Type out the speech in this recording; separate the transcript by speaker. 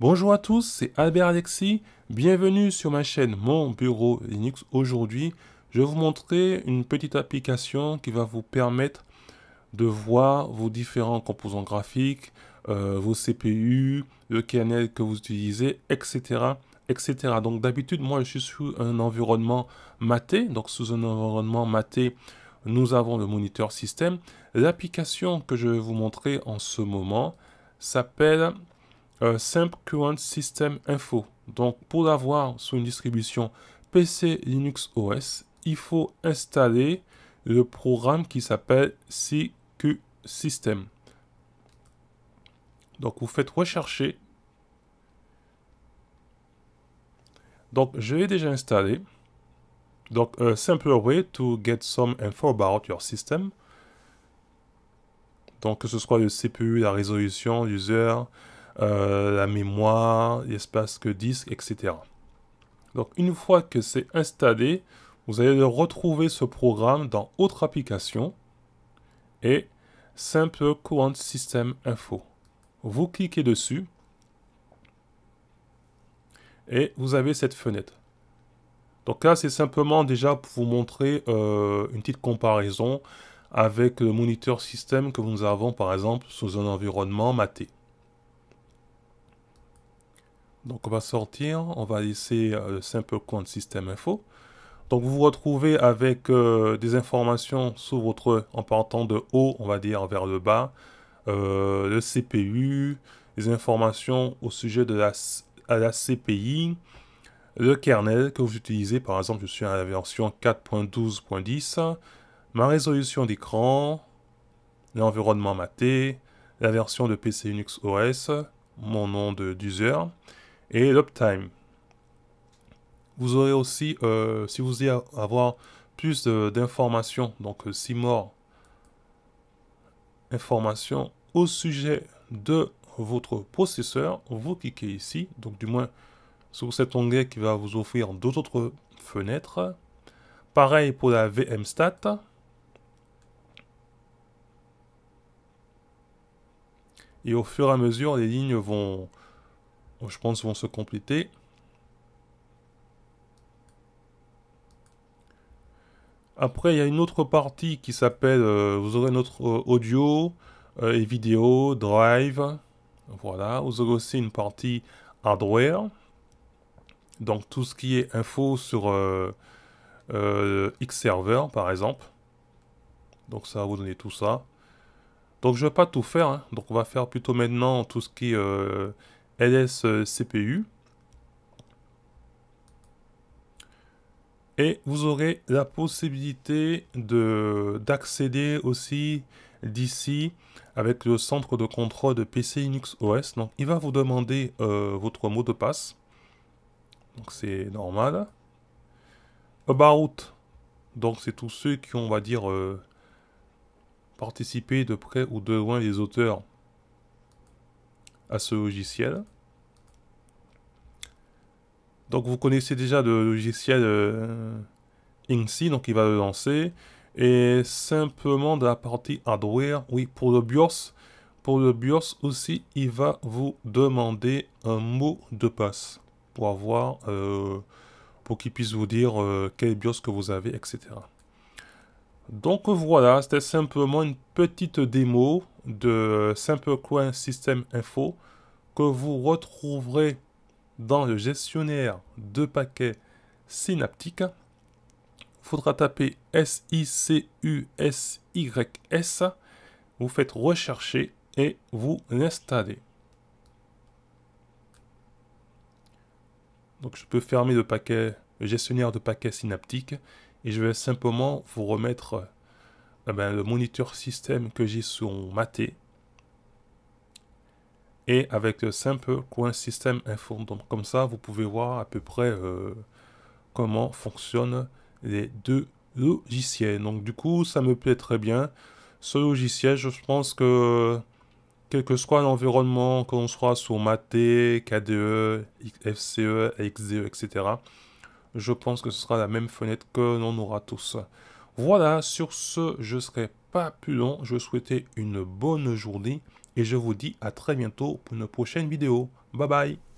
Speaker 1: Bonjour à tous, c'est Albert Alexis. Bienvenue sur ma chaîne Mon Bureau Linux. Aujourd'hui, je vais vous montrer une petite application qui va vous permettre de voir vos différents composants graphiques, euh, vos CPU, le kernel que vous utilisez, etc. etc. Donc d'habitude, moi, je suis sous un environnement maté. Donc sous un environnement maté, nous avons le moniteur système. L'application que je vais vous montrer en ce moment s'appelle Simple Current System Info. Donc pour l'avoir sur une distribution PC Linux OS, il faut installer le programme qui s'appelle CQ System. Donc vous faites rechercher. Donc je l'ai déjà installé. Donc simple way to get some info about your system. Donc que ce soit le CPU, la résolution, l'user, euh, la mémoire, l'espace que disque, etc. Donc une fois que c'est installé, vous allez retrouver ce programme dans Autre application et Simple Current System Info. Vous cliquez dessus et vous avez cette fenêtre. Donc là, c'est simplement déjà pour vous montrer euh, une petite comparaison avec le moniteur système que nous avons par exemple sous un environnement maté. Donc on va sortir, on va laisser euh, le simple compte système info. Donc vous vous retrouvez avec euh, des informations sur votre, en partant de haut, on va dire, vers le bas, euh, le CPU, les informations au sujet de la, la CPI, le kernel que vous utilisez, par exemple, je suis à la version 4.12.10, ma résolution d'écran, l'environnement maté, la version de PC Linux OS, mon nom d'user, et l'uptime. Vous aurez aussi, euh, si vous voulez avoir plus d'informations, donc euh, more informations au sujet de votre processeur, vous cliquez ici, donc du moins sur cet onglet qui va vous offrir d'autres fenêtres. Pareil pour la VMStat. Et au fur et à mesure, les lignes vont je pense, vont se compléter. Après, il y a une autre partie qui s'appelle, euh, vous aurez notre euh, audio euh, et vidéo, drive, voilà. Vous aurez aussi une partie hardware, donc tout ce qui est info sur X-Server, par exemple. Donc ça va vous donner tout ça. Donc je ne vais pas tout faire, hein. donc on va faire plutôt maintenant tout ce qui est lscpu CPU. Et vous aurez la possibilité de d'accéder aussi d'ici avec le centre de contrôle de PC Linux OS. Donc il va vous demander euh, votre mot de passe. Donc c'est normal. About. Donc c'est tous ceux qui ont, on va dire, euh, participé de près ou de loin les auteurs ce logiciel. Donc vous connaissez déjà le logiciel euh, INSI, donc il va le lancer. Et simplement de la partie hardware, oui, pour le BIOS, pour le BIOS aussi, il va vous demander un mot de passe pour avoir, euh, pour qu'il puisse vous dire euh, quel BIOS que vous avez, etc. Donc voilà, c'était simplement une petite démo de SimpleCoin System Info que vous retrouverez dans le gestionnaire de paquets synaptiques. Il faudra taper y s, vous faites rechercher et vous l'installez. Donc je peux fermer le le gestionnaire de paquets synaptiques et je vais simplement vous remettre eh ben, le moniteur système que j'ai sur Maté et avec le simple coin système info. Donc comme ça, vous pouvez voir à peu près euh, comment fonctionnent les deux logiciels. Donc du coup, ça me plaît très bien. Ce logiciel, je pense que quel que soit l'environnement, que l'on soit sur Maté, KDE, FCE, XDE, e, etc., je pense que ce sera la même fenêtre que l'on aura tous. Voilà, sur ce, je ne serai pas plus long. Je vous souhaitais une bonne journée et je vous dis à très bientôt pour une prochaine vidéo. Bye bye